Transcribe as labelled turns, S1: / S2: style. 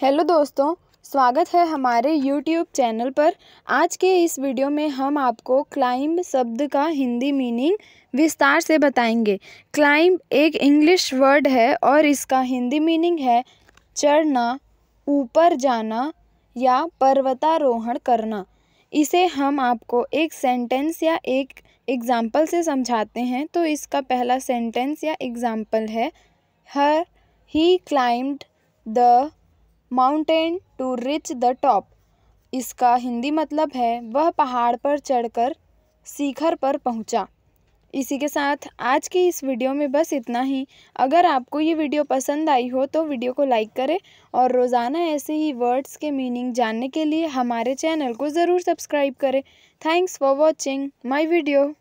S1: Hello दोस्तों स्वागत है हमारे यूट्यूब चैनल पर आज के इस वीडियो में हम आपको क्लाइंब शब्द का हिंदी मीनिंग विस्तार से बताएंगे क्लाइंब एक इंग्लिश वर्ड है और इसका हिंदी मीनिंग है चढ़ना ऊपर जाना या पर्वतारोहण करना इसे हम आपको एक सेंटेंस या एक एग्ज़ाम्पल से समझाते हैं तो इसका पहला सेंटेंस या एग्ज़ाम्पल है हर he climb the mountain to reach the top इसका हिंदी मतलब है वह पहाड़ पर चढ़कर शिखर पर पहुंचा। इसी के साथ आज की इस वीडियो में बस इतना ही अगर आपको ये वीडियो पसंद आई हो तो वीडियो को लाइक करें और रोज़ाना ऐसे ही वर्ड्स के मीनिंग जानने के लिए हमारे चैनल को ज़रूर सब्सक्राइब करें thanks for watching my video